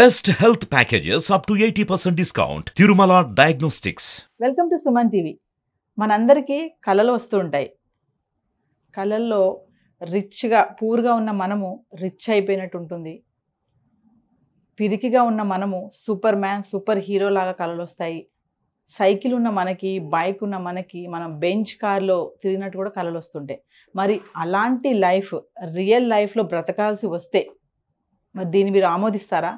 Best health packages up to eighty percent discount Tirumala diagnostics welcome to Suman TV మనందరికీ కళలు వస్తూ ఉంటాయి కళల్లో రిచ్గా పూర్గా ఉన్న మనము రిచ్ అయిపోయినట్టు ఉంటుంది పిరికిగా ఉన్న మనము సూపర్ మ్యాన్ సూపర్ హీరో లాగా కళలు వస్తాయి సైకిల్ ఉన్న మనకి బైక్ ఉన్న మనకి మనం బెంచ్ కార్లో తిరిగినట్టు కూడా కళలు వస్తుంటాయి మరి అలాంటి లైఫ్ రియల్ లైఫ్లో బ్రతకాల్సి వస్తే మరి దీన్ని మీరు ఆమోదిస్తారా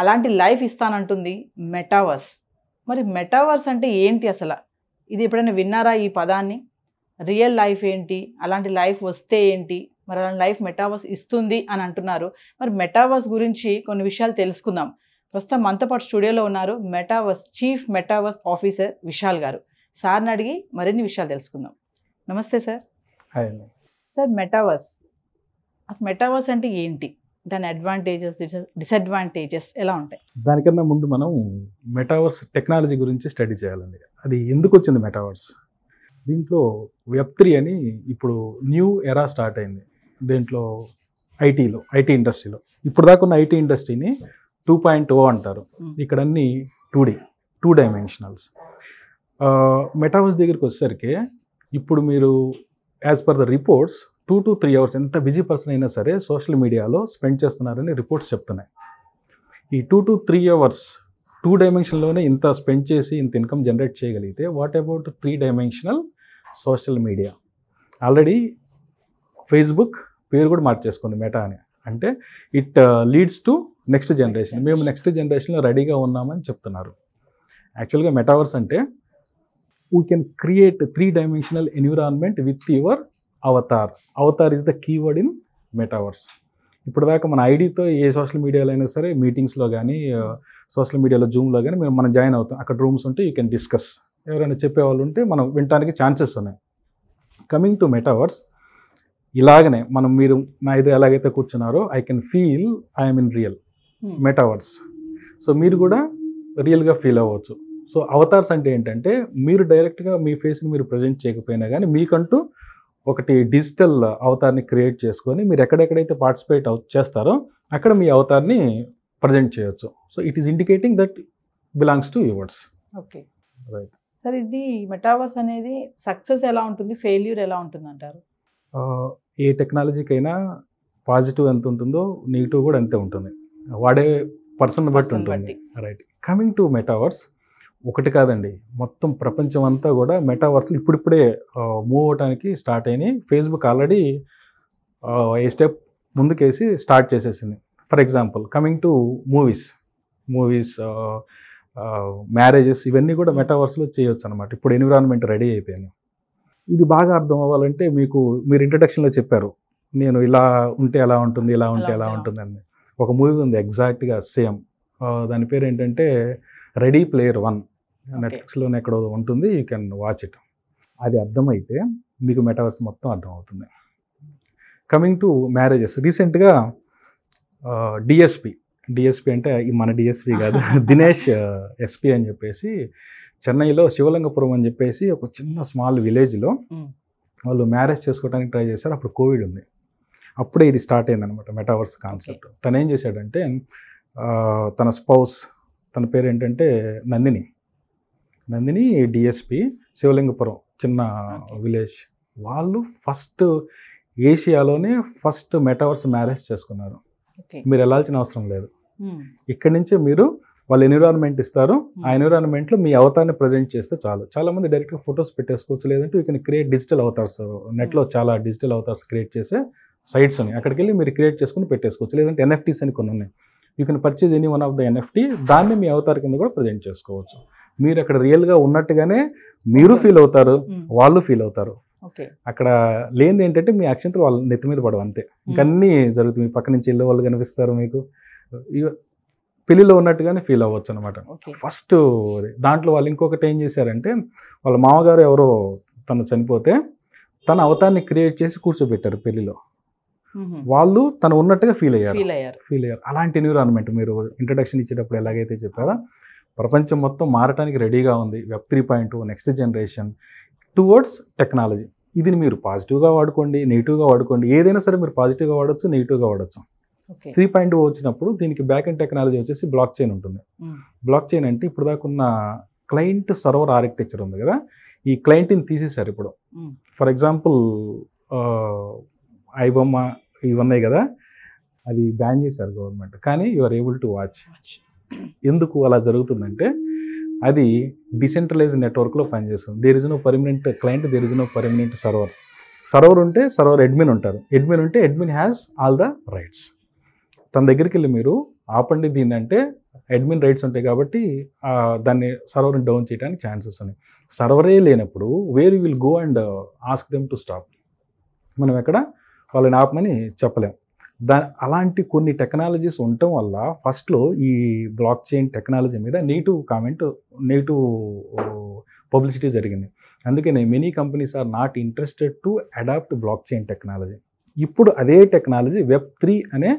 అలాంటి లైఫ్ ఇస్తానంటుంది మెటావర్స్ మరి మెటావర్స్ అంటే ఏంటి అసలు ఇది ఎప్పుడైనా విన్నారా ఈ పదాన్ని రియల్ లైఫ్ ఏంటి అలాంటి లైఫ్ వస్తే ఏంటి మరి అలాంటి లైఫ్ మెటావర్స్ ఇస్తుంది అని అంటున్నారు మరి మెటావర్స్ గురించి కొన్ని విషయాలు తెలుసుకుందాం ప్రస్తుతం మనతో పాటు స్టూడియోలో ఉన్నారు metaverse chief metaverse officer Vishal garu సార్ని అడిగి మరిన్ని విషయాలు తెలుసుకుందాం నమస్తే సార్ సార్ మెటావర్స్ అసలు మెటావర్స్ అంటే ఏంటి దాని అడ్వాంటేజెస్ డిసడ్వాంటేజెస్ ఎలా ఉంటాయి దానికన్నా ముందు మనం మెటావర్స్ టెక్నాలజీ గురించి స్టడీ చేయాలండి అది ఎందుకు వచ్చింది మెటావర్స్ దీంట్లో వెబ్ త్రీ అని ఇప్పుడు న్యూ ఎరా స్టార్ట్ అయింది దీంట్లో ఐటీలో ఐటీ ఇండస్ట్రీలో ఇప్పుడు దాకా ఉన్న ఐటీ ఇండస్ట్రీని టూ పాయింట్ ఓ అంటారు ఇక్కడ అన్ని two D two dimensionals metaverse దగ్గరికి వచ్చేసరికి ఇప్పుడు మీరు as per the reports two to three hours ఎంత బిజీ పర్సన్ అయినా సరే సోషల్ మీడియాలో స్పెండ్ చేస్తున్నారని రిపోర్ట్స్ చెప్తున్నాయి ఈ two to three hours two డైమెన్షన్లోనే ఇంత స్పెండ్ చేసి ఇంత ఇన్కమ్ జనరేట్ చేయగలిగితే what about three dimensional social media already Facebook పేరు కూడా మార్చేసుకుంది మెటా అని అంటే it leads to next generation మేము నెక్స్ట్ జనరేషన్లో రెడీగా ఉన్నామని చెప్తున్నారు యాక్చువల్గా మెటావర్స్ అంటే we can create three dimensional environment with your avatar avatar is the keyword in metaverse ఇప్పుడు దాకా మన ఐడితో ఏ సోషల్ మీడియాలో అయినా సరే మీటింగ్స్లో కానీ సోషల్ మీడియాలో జూమ్లో కానీ మేము మనం జాయిన్ అవుతాం అక్కడ రూమ్స్ ఉంటే యూ కెన్ డిస్కస్ ఎవరైనా చెప్పేవాళ్ళు ఉంటే మనం వినడానికి ఛాన్సెస్ ఉన్నాయి కమింగ్ టు మెటావర్స్ ఇలాగనే మనం మీరు నా ఇది ఎలాగైతే కూర్చున్నారో I can feel I'm in real metaverse so మీరు కూడా రియల్గా ఫీల్ అవ్వచ్చు సో అవతార్స్ అంటే ఏంటంటే మీరు డైరెక్ట్గా మీ ఫేస్ని మీరు ప్రజెంట్ చేయకపోయినా కానీ మీకంటూ ఒకటి డిజిటల్ అవతారాన్ని క్రియేట్ చేసుకొని మీరు ఎక్కడెక్కడైతే పార్టిసిపేట్ చేస్తారో అక్కడ మీ అవతారాన్ని ప్రజెంట్ చేయొచ్చు so it is indicating that belongs to yours okay right sir ఇది మెటావర్స్ అనేది సక్సెస్ ఎలా ఉంటుంది ఫెయిల్యూర్ ఎలా ఉంటుంది అంటారు ఏ టెక్నాలజీకైనా పాజిటివ్ ఎంత ఉంటుందో నెగిటివ్ కూడా అంతే ఉంటుంది వాడే పర్సన్ బట్టి ఉంటుంది రైట్ కమింగ్ టు మెటావర్స్ ఒకటి కాదండి మొత్తం ప్రపంచం అంతా కూడా మెటావర్స్లు ఇప్పుడిప్పుడే మూవ్ అవడానికి స్టార్ట్ అయినాయి ఫేస్బుక్ ఆల్రెడీ ఏ స్టెప్ ముందుకేసి స్టార్ట్ చేసేసింది for example coming to movies movies marriages ఇవన్నీ కూడా మెటావర్స్లో చేయొచ్చు అనమాట ఇప్పుడు ఎన్విరాన్మెంట్ రెడీ అయిపోయింది ఇది బాగా అర్థం అవ్వాలంటే మీకు మీరు ఇంట్రడక్షన్లో చెప్పారు నేను ఇలా ఉంటే ఎలా ఉంటుంది ఇలా ఉంటే ఎలా ఉంటుంది అని ఒక మూవీ ఉంది ఎగ్జాక్ట్గా సేమ్ దాని పేరు ఏంటంటే రెడీ ప్లేయర్ వన్ నెట్ఫ్లిక్స్లోనే ఎక్కడో ఉంటుంది యూ కెన్ వాచ్ ఇట్ అది అర్థమైతే మీకు మెటావర్స్ మొత్తం అర్థమవుతుంది కమింగ్ టు మ్యారేజెస్ రీసెంట్గా డిఎస్పి డిఎస్పి అంటే మన డిఎస్పి కాదు దినేష్ ఎస్పి అని చెప్పేసి చెన్నైలో శివలింగపురం అని చెప్పేసి ఒక చిన్న స్మాల్ విలేజ్లో వాళ్ళు మ్యారేజ్ చేసుకోవడానికి ట్రై చేశారు అప్పుడు కోవిడ్ ఉంది అప్పుడే ఇది స్టార్ట్ అయింది అనమాట మెటావర్స్ కాన్సెప్ట్ తను ఏం చేశాడంటే తన స్పౌస్ తన పేరు ఏంటంటే నందిని నందిని డిఎస్పి శివలింగపురం చిన్న విలేజ్ వాళ్ళు ఫస్ట్ ఏషియాలోనే ఫస్ట్ మెటావర్స్ మ్యారేజ్ చేసుకున్నారు మీరు వెళ్ళాల్సిన అవసరం లేదు ఇక్కడ నుంచే మీరు వాళ్ళు ఎన్విరాన్మెంట్ ఇస్తారు ఆ ఎన్విరాన్మెంట్లో మీ అవతారాన్ని ప్రజెంట్ చేస్తే చాలు చాలామంది డైరెక్ట్గా ఫొటోస్ పెట్టేసుకోవచ్చు లేదంటే ఇక్కడ క్రియేట్ డిజిటల్ అవతార్స్ నెట్లో చాలా డిజిటల్ అవతార్స్ క్రియేట్ చేసే సైట్స్ ఉన్నాయి అక్కడికి వెళ్ళి మీరు క్రియేట్ చేసుకుని పెట్టేసుకోవచ్చు లేదంటే ఎన్ఎఫ్టీస్ అని కొన్ని ఉన్నాయి you can purchase any one of the NFT దాన్ని మీ అవతారి కింద కూడా ప్రజెంట్ చేసుకోవచ్చు మీరు అక్కడ రియల్గా ఉన్నట్టుగానే మీరు ఫీల్ అవుతారు hmm. వాళ్ళు ఫీల్ అవుతారు అక్కడ లేనిది ఏంటంటే మీ యాక్షన్తో వాళ్ళ నెత్తి మీద పడవు అంతే hmm. ఇంకన్నీ జరుగుతుంది మీ పక్క నుంచి వెళ్ళే వాళ్ళు కనిపిస్తారు మీకు పెళ్ళిలో ఉన్నట్టుగానే ఫీల్ అవ్వచ్చు అనమాట ఫస్ట్ దాంట్లో వాళ్ళు ఇంకొకటి ఏం చేశారంటే వాళ్ళ మామగారు ఎవరో తను చనిపోతే తన అవతారాన్ని క్రియేట్ చేసి కూర్చోబెట్టారు పెళ్ళిలో వాళ్ళు తను ఉన్నట్టుగా ఫీల్ అయ్యారు ఫీల్ అయ్యారు అలాంటి ఎన్విరాన్మెంట్ మీరు ఇంట్రడక్షన్ ఇచ్చేటప్పుడు ఎలాగైతే చెప్పారా ప్రపంచం మొత్తం మారటానికి రెడీగా ఉంది web three point next generation towards technology ఇది మీరు పాజిటివ్గా వాడుకోండి నెగిటివ్గా వాడుకోండి ఏదైనా సరే మీరు పాజిటివ్గా వాడచ్చు నెగిటివ్గా వాడచ్చు త్రీ పాయింట్ వచ్చినప్పుడు దీనికి బ్యాక్ అండ్ టెక్నాలజీ వచ్చేసి బ్లాక్ చైన్ ఉంటుంది బ్లాక్ చైన్ అంటే ఇప్పుడు దాకా ఉన్న క్లయింట్ సర్వర్ ఆర్కిటెక్చర్ ఉంది కదా ఈ క్లయింట్ని తీసేశారు ఇప్పుడు ఫర్ ఎగ్జాంపుల్ ఐబొమ్మ ఇవి ఉన్నాయి కదా అది బ్యాన్ చేశారు గవర్నమెంట్ కానీ you are able to watch ఎందుకు అలా జరుగుతుందంటే అది డిసెంట్రలైజ్ నెట్వర్క్లో పనిచేస్తుంది there is no permanent client there is no permanent server server ఉంటే సర్వర్ అడ్మిన్ ఉంటారు అడ్మిన్ ఉంటే admin has all the rights తన దగ్గరికి వెళ్ళి మీరు ఆపండి దీన్ని అంటే అడ్మిన్ రైట్స్ ఉంటాయి కాబట్టి దాన్ని సర్వర్ని డౌన్ చేయడానికి ఛాన్సెస్ ఉన్నాయి సర్వరే లేనప్పుడు where you will go and ask them to stop మనం ఎక్కడ వాళ్ళని ఆపమని చెప్పలేం దా అలాంటి కొన్ని టెక్నాలజీస్ ఉండటం వల్ల ఫస్ట్లో ఈ బ్లాక్ చైన్ టెక్నాలజీ మీద నెగిటివ్ కామెంట్ నెగిటివ్ పబ్లిసిటీ జరిగింది అందుకనే many companies are not interested to adopt block chain technology ఇప్పుడు అదే టెక్నాలజీ వెబ్ త్రీ అనే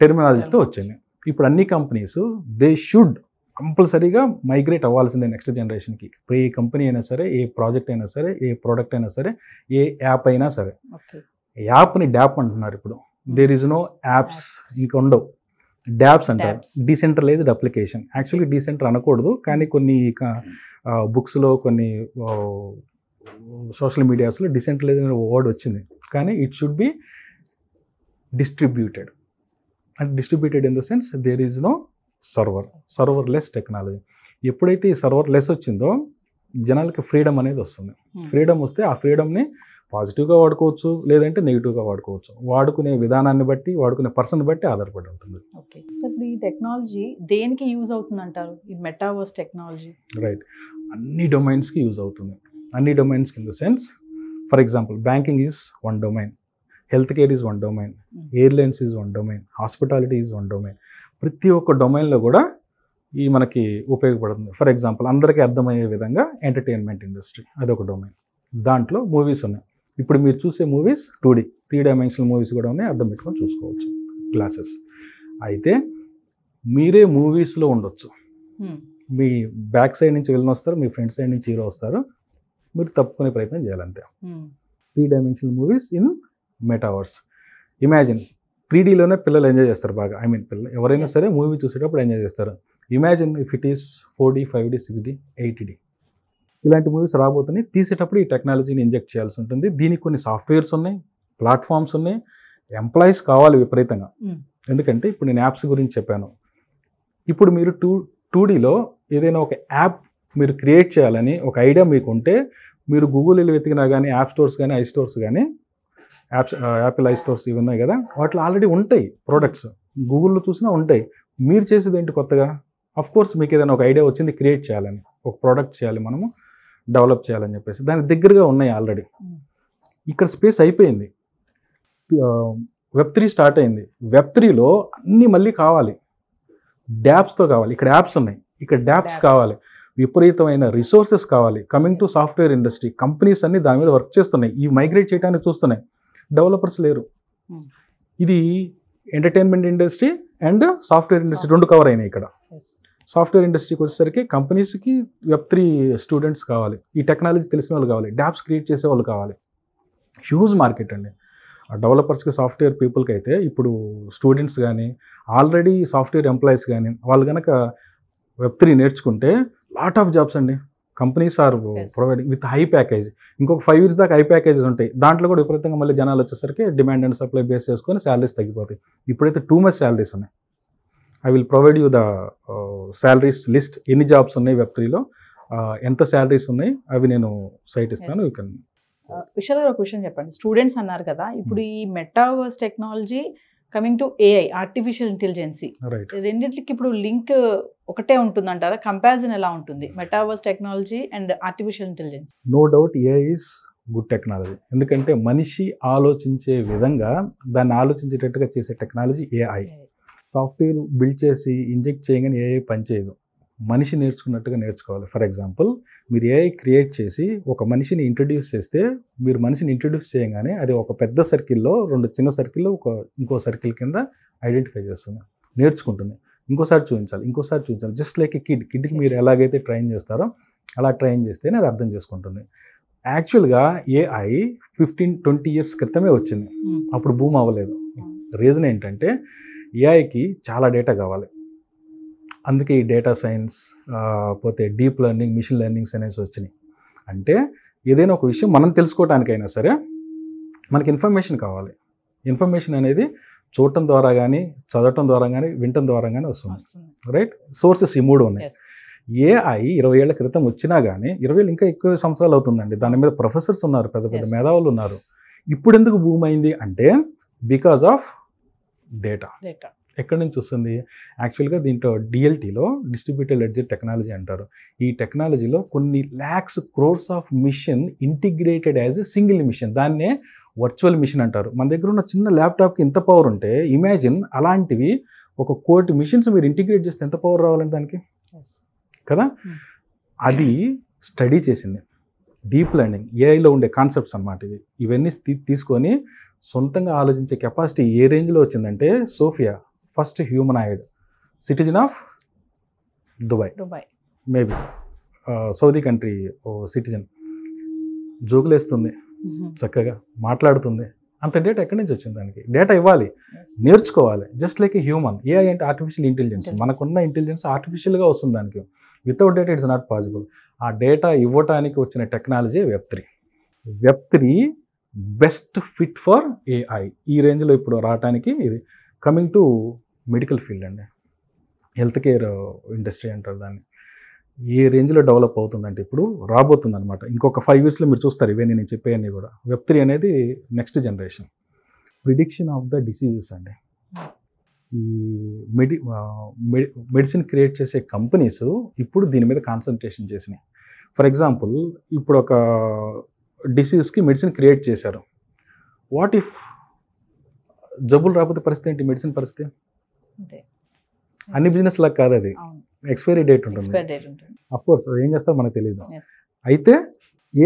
టెర్మినాలజీతో వచ్చింది ఇప్పుడు అన్ని కంపెనీస్ దే షుడ్ కంపల్సరీగా మైగ్రేట్ అవ్వాల్సిందే నెక్స్ట్ జనరేషన్కి ఇప్పుడు ఏ కంపెనీ అయినా సరే ఏ ప్రాజెక్ట్ అయినా సరే ఏ ప్రోడక్ట్ అయినా సరే ఏ యాప్ అయినా సరే యాప్ని డ్యాప్ అంటున్నారు ఇప్పుడు దేర్ ఈజ్ నో యాప్స్ ఇంకా ఉండవు డ్యాప్స్ అంటారు డీసెంట్రలైజ్డ్ అప్లికేషన్ యాక్చువల్లీ డీసెంటర్ అనకూడదు కానీ కొన్ని బుక్స్లో కొన్ని సోషల్ మీడియాస్లో డిసెంట్రలైజ్ వర్డ్ వచ్చింది కానీ it should be distributed and distributed in the sense there is no server server less technology ఎప్పుడైతే ఈ సర్వర్ లెస్ వచ్చిందో జనాలకి ఫ్రీడమ్ అనేది వస్తుంది ఫ్రీడమ్ hmm. వస్తే ఆ ఫ్రీడమ్ని పాజిటివ్గా వాడుకోవచ్చు లేదంటే నెగిటివ్గా వాడుకోవచ్చు వాడుకునే విధానాన్ని బట్టి వాడుకునే పర్సన్ బట్టి ఆధారపడి ఉంటుంది ఓకే సార్ ఈ టెక్నాలజీ దేనికి యూజ్ అవుతుంది అంటారు ఈ మెటావర్స్ టెక్నాలజీ రైట్ అన్ని డొమైన్స్కి యూజ్ అవుతుంది అన్ని డొమైన్స్కి in the sense for example banking is one domain health care is one domain hmm. Airlines is one domain hospitality is one domain ప్రతి ఒక్క డొమైన్లో కూడా ఈ మనకి ఉపయోగపడుతుంది ఫర్ ఎగ్జాంపుల్ అందరికీ అర్థమయ్యే విధంగా ఎంటర్టైన్మెంట్ ఇండస్ట్రీ అదొక డొమైన్ దాంట్లో మూవీస్ ఉన్నాయి ఇప్పుడు మీరు చూసే movies two D three dimensional movies కూడా ఉన్నాయి అర్థం పెట్టుకొని చూసుకోవచ్చు గ్లాసెస్ అయితే మీరే మూవీస్లో ఉండొచ్చు hmm. మీ బ్యాక్ సైడ్ నుంచి వెళ్ళిన వస్తారు మీ ఫ్రంట్ సైడ్ నుంచి హీరో వస్తారు మీరు తప్పుకునే ప్రయత్నం చేయాలంతే three dimensional movies in metaverse imagine three డీలోనే పిల్లలు ఎంజాయ్ చేస్తారు బాగా ఐ మీన్ పిల్లలు ఎవరైనా సరే మూవీ చూసేటప్పుడు ఎంజాయ్ చేస్తారు imagine if it is four D five D six D eight D ఇలాంటి మూవీస్ రాబోతున్నాయి తీసేటప్పుడు ఈ టెక్నాలజీని ఇంజెక్ట్ చేయాల్సి ఉంటుంది దీనికి కొన్ని సాఫ్ట్వేర్స్ ఉన్నాయి ప్లాట్ఫామ్స్ ఉన్నాయి ఎంప్లాయీస్ కావాలి విపరీతంగా ఎందుకంటే ఇప్పుడు నేను యాప్స్ గురించి చెప్పాను ఇప్పుడు మీరు టూ టూడీలో ఏదైనా ఒక యాప్ మీరు క్రియేట్ చేయాలని ఒక ఐడియా మీకు ఉంటే మీరు గూగుల్ వెతికినా కానీ యాప్ స్టోర్స్ కానీ ఐ స్టోర్స్ కానీ యాప్స్ యాపిల్ ఐ స్టోర్స్ ఇవి ఉన్నాయి కదా వాటిలో ఆల్రెడీ ఉంటాయి ప్రోడక్ట్స్ గూగుల్లో చూసినా ఉంటాయి మీరు చేసేది ఏంటి కొత్తగా అఫ్ కోర్స్ మీకు ఏదైనా ఒక ఐడియా వచ్చింది క్రియేట్ చేయాలని ఒక ప్రోడక్ట్ చేయాలి మనము డెవలప్ చేయాలని చెప్పేసి దానికి దగ్గరగా ఉన్నాయి ఆల్రెడీ ఇక్కడ స్పేస్ అయిపోయింది వెబ్ త్రీ స్టార్ట్ అయింది వెబ్ త్రీలో అన్నీ మళ్ళీ కావాలి డ్యాప్స్తో కావాలి ఇక్కడ యాప్స్ ఉన్నాయి ఇక్కడ డ్యాప్స్ కావాలి విపరీతమైన రిసోర్సెస్ కావాలి coming to software industry companies అన్ని దాని మీద వర్క్ చేస్తున్నాయి ఈ మైగ్రేట్ చేయడానికి చూస్తున్నాయి డెవలపర్స్ లేరు hmm. ఇది entertainment industry and software industry రెండు కవర్ అయినాయి ఇక్కడ సాఫ్ట్వేర్ ఇండస్ట్రీకి వచ్చేసరికి కంపెనీస్కి వెబ్ త్రీ స్టూడెంట్స్ కావాలి ఈ టెక్నాలజీ తెలిసిన వాళ్ళు కావాలి డ్యాప్స్ క్రియేట్ చేసే వాళ్ళు కావాలి హ్యూజ్ మార్కెట్ అండి డెవలపర్స్కి సాఫ్ట్వేర్ పీపుల్కి అయితే ఇప్పుడు స్టూడెంట్స్ కానీ ఆల్రెడీ సాఫ్ట్వేర్ ఎంప్లాయీస్ కానీ వాళ్ళు కనుక వెబ్ త్రీ నేర్చుకుంటే లాట్ ఆఫ్ జాబ్స్ అండి companies are providing with high package ఇంకొక ఫైవ్ ఇయర్స్ దాకా హై ప్యాకేజెస్ ఉంటాయి దాంట్లో కూడా విపరీతంగా మళ్ళీ జనాలు వచ్చేసరికి డిమాండ్ అండ్ సప్లై బేస్ చేసుకొని శాలరీస్ తగ్గిపోతాయి ఇప్పుడైతే టూ మచ్ శాలరీస్ ఉన్నాయి I will provide you the salaries list ఎన్ని జాబ్స్ ఉన్నాయి వెబ్ త్రీలో ఎంత శాలరీస్ ఉన్నాయి అవి నేను సైట్ ఇస్తాను విశాల్ గారు ఒక క్వశ్చన్ చెప్పండి స్టూడెంట్స్ అన్నారు కదా ఇప్పుడు hmm. ఈ metaverse technology coming to AI artificial intelligence రెండింటికి ఇప్పుడు లింక్ ఒకటే ఉంటుంది అంటారా కంపారిజన్ ఎలా ఉంటుంది metaverse technology and artificial intelligence no doubt AI is good technology ఎందుకంటే మనిషి ఆలోచించే విధంగా దాన్ని ఆలోచించేటట్టుగా చేసే టెక్నాలజీ ఏఐ సాఫ్ట్వేర్ బిల్డ్ చేసి ఇంజెక్ట్ చేయగానే ఏఐ పనిచేయదు మనిషి నేర్చుకున్నట్టుగా నేర్చుకోవాలి ఫర్ ఎగ్జాంపుల్ మీరు ఏఐ క్రియేట్ చేసి ఒక మనిషిని ఇంట్రడ్యూస్ చేస్తే మీరు మనిషిని ఇంట్రడ్యూస్ చేయగానే అది ఒక పెద్ద సర్కిల్లో రెండు చిన్న సర్కిల్లో ఒక ఇంకో సర్కిల్ కింద ఐడెంటిఫై చేస్తుంది నేర్చుకుంటుంది ఇంకోసారి చూపించాలి ఇంకోసారి చూపించాలి జస్ట్ లైక్ ఏ కిడ్ కిడ్కి మీరు ఎలాగైతే ట్రైన్ చేస్తారో అలా ట్రైన్ చేస్తేనే అది అర్థం చేసుకుంటుంది యాక్చువల్గా ఏఐ ఫిఫ్టీన్ ట్వంటీ ఇయర్స్ క్రితమే వచ్చింది hmm. అప్పుడు భూమి అవ్వలేదు రీజన్ hmm. ఏంటంటే ఏఐకి చాలా డేటా కావాలి అందుకే ఈ డేటా సైన్స్ పోతే డీప్ లెర్నింగ్ మిషన్ లెర్నింగ్స్ అనేసి వచ్చినాయి అంటే ఏదైనా ఒక విషయం మనం తెలుసుకోవటానికైనా సరే మనకి ఇన్ఫర్మేషన్ కావాలి ఇన్ఫర్మేషన్ అనేది చూడటం ద్వారా కానీ చదవటం ద్వారా కానీ వినటం ద్వారా కానీ వస్తుంది రైట్ సోర్సెస్ ఈ మూడు ఉన్నాయి ఏఐ ఇరవై ఏళ్ల క్రితం వచ్చినా కానీ ఇరవై ఏళ్ళు ఇంకా ఎక్కువ సంవత్సరాలు అవుతుందండి దాని మీద ప్రొఫెసర్స్ ఉన్నారు పెద్ద పెద్ద మేధావులు ఉన్నారు ఇప్పుడు ఎందుకు భూమి అయింది అంటే బికాజ్ ఆఫ్ డేటా డేటా ఎక్కడి నుంచి వస్తుంది యాక్చువల్గా దీంట్లో డిఎల్టీలో డిస్ట్రిబ్యూటెడ్ లెడ్జర్ టెక్నాలజీ అంటారు ఈ టెక్నాలజీలో కొన్ని lakhs crores of machine integrated as a single machine దాన్నే వర్చువల్ మిషన్ అంటారు మన దగ్గర ఉన్న చిన్న ల్యాప్టాప్కి ఇంత పవర్ ఉంటే ఇమాజిన్ అలాంటివి ఒక కోటి మిషన్స్ మీరు ఇంటిగ్రేట్ చేస్తే ఎంత పవర్ రావాలంటే దానికి కదా hmm. అది స్టడీ చేసింది డీప్ లెర్నింగ్ ఏఐలో ఉండే కాన్సెప్ట్స్ అన్నమాట ఇవి ఇవన్నీ తీసుకొని సొంతంగా ఆలోచించే కెపాసిటీ ఏ రేంజ్లో వచ్చిందంటే Sophia first humanoid citizen of Dubai Dubai maybe Saudi country ఓ సిటిజన్ జోకులేస్తుంది చక్కగా మాట్లాడుతుంది అంత డేటా ఎక్కడి నుంచి వచ్చింది దానికి డేటా ఇవ్వాలి నేర్చుకోవాలి జస్ట్ లైక్ హ్యూమన్ ఏ అంటే ఆర్టిఫిషియల్ ఇంటెలిజెన్స్ మనకున్న ఇంటెలిజెన్స్ ఆర్టిఫిషియల్గా వస్తుంది దానికి without data it's not possible ఆ డేటా ఇవ్వటానికి వచ్చిన technology web three web three best fit for AI ఈ రేంజ్లో ఇప్పుడు రావటానికి ఇది కమింగ్ టు మెడికల్ ఫీల్డ్ అండి హెల్త్ కేర్ ఇండస్ట్రీ అంటారు దాన్ని ఏ రేంజ్లో డెవలప్ అవుతుందంటే ఇప్పుడు రాబోతుంది అనమాట ఇంకొక ఫైవ్ ఇయర్స్లో మీరు చూస్తారు ఇవే నేను చెప్పేయన్నీ కూడా వెబ్ త్రీ అనేది next generation prediction of the diseases అండి ఈ మెడి మెడిసిన్ క్రియేట్ చేసే కంపెనీస్ ఇప్పుడు దీని మీద కాన్సన్ట్రేషన్ చేసినాయి ఫర్ ఎగ్జాంపుల్ ఇప్పుడు ఒక డిసీజ్కి మెడిసిన్ క్రియేట్ చేశారు వాట్ ఇఫ్ జబ్బులు రాకపోతే పరిస్థితి ఏంటి మెడిసిన్ పరిస్థితి అన్ని బిజినెస్ లాగా కాదు అది ఎక్స్పైరీ డేట్ ఉంటుంది అఫ్కోర్స్ ఏం చేస్తారు మనకు తెలియదు అయితే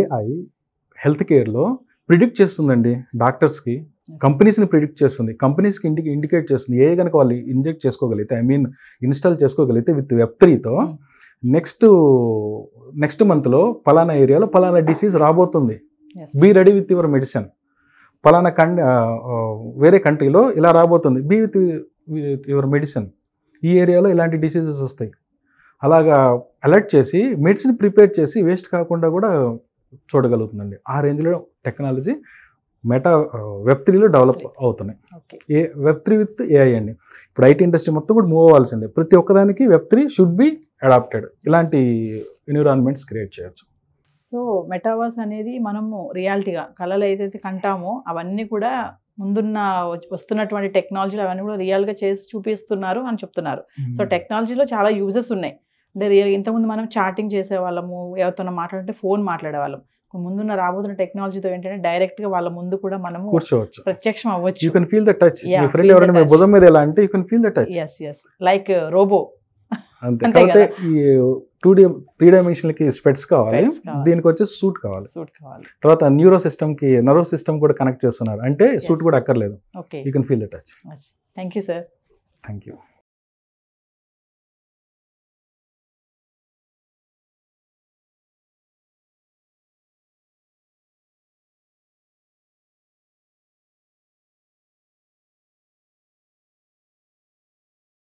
ఏఐ హెల్త్ కేర్లో ప్రిడిక్ట్ చేస్తుందండి డాక్టర్స్కి కంపెనీస్ని ప్రిడిక్ట్ చేస్తుంది కంపెనీస్కి ఇండి ఇండికేట్ చేస్తుంది ఏ కనుక వాళ్ళు ఇంజెక్ట్ చేసుకోగలిగితే ఐ మీన్ ఇన్స్టాల్ చేసుకోగలిగితే విత్ వెబ్ త్రీతో నెక్స్ట్ నెక్స్ట్ మంత్లో పలానా ఏరియాలో పలానా డిసీజ్ రాబోతుంది be ready with your medicine పలానా కం వేరే కంట్రీలో ఇలా రాబోతుంది బీ విత్ యువర్ మెడిసిన్ ఈ ఏరియాలో ఇలాంటి డిసీజెస్ వస్తాయి అలాగా అలర్ట్ చేసి మెడిసిన్ ప్రిపేర్ చేసి వేస్ట్ కాకుండా కూడా చూడగలుగుతుందండి ఆ రేంజ్లో టెక్నాలజీ మెటా వెబ్ త్రీలో డెవలప్ అవుతున్నాయి a web three with AI అండి ఇప్పుడు ఐటీ ఇండస్ట్రీ మొత్తం కూడా మూవ్ అవ్వాల్సిందే ప్రతి ఒక్కదానికి web three should be adapted ఇలాంటి ఎన్విరాన్మెంట్స్ క్రియేట్ చేయొచ్చు సో మెటావర్స్ అనేది మనము రియాలిటీగా కళలు ఏదైతే కంటామో అవన్నీ కూడా ముందున్న వస్తున్నటువంటి టెక్నాలజీలు అవన్నీ కూడా రియల్గా చేసి చూపిస్తున్నారు అని చెప్తున్నారు సో టెక్నాలజీలో చాలా యూజెస్ ఉన్నాయి అంటే రియల్ ఇంతకుముందు మనం చాటింగ్ చేసేవాళ్ళము ఎవరితోనో మాట్లాడితే ఫోన్ మాట్లాడేవాళ్ళం ముందున్న రాబోతున్న టెక్నాలజీతో ఏంటంటే డైరెక్ట్గా వాళ్ళ ముందు కూడా మనం కూర్చోవచ్చు ప్రత్యక్షం అవ్వచ్చు యూ ఫీల్ ద టచ్ మీద ఎలా అంటే feel the touch yes like robo uh, అంతే ఈ టూ డి త్రీ కి స్పెట్స్ కావాలి దీనికి వచ్చి సూట్ కావాలి సూట్ కావాలి తర్వాత న్యూరో సిస్టమ్ కి నర్వ్ సిస్టమ్ కూడా కనెక్ట్ చేస్తున్నారు అంటే సూట్ కూడా అక్కర్లేదు you can feel the touch thank you sir thank you